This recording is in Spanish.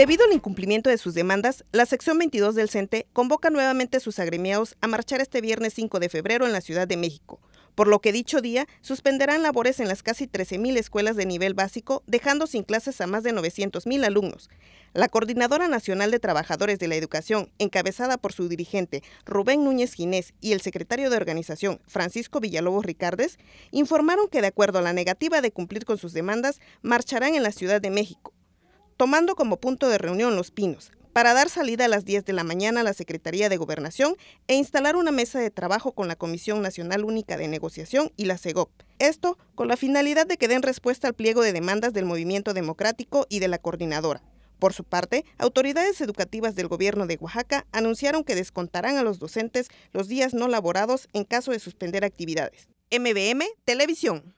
Debido al incumplimiento de sus demandas, la sección 22 del CENTE convoca nuevamente a sus agremiados a marchar este viernes 5 de febrero en la Ciudad de México, por lo que dicho día suspenderán labores en las casi 13.000 escuelas de nivel básico, dejando sin clases a más de 900.000 alumnos. La Coordinadora Nacional de Trabajadores de la Educación, encabezada por su dirigente Rubén Núñez Ginés y el secretario de organización Francisco Villalobos Ricardes, informaron que de acuerdo a la negativa de cumplir con sus demandas, marcharán en la Ciudad de México tomando como punto de reunión Los Pinos, para dar salida a las 10 de la mañana a la Secretaría de Gobernación e instalar una mesa de trabajo con la Comisión Nacional Única de Negociación y la CEGOP. Esto con la finalidad de que den respuesta al pliego de demandas del movimiento democrático y de la coordinadora. Por su parte, autoridades educativas del gobierno de Oaxaca anunciaron que descontarán a los docentes los días no laborados en caso de suspender actividades. MBM Televisión.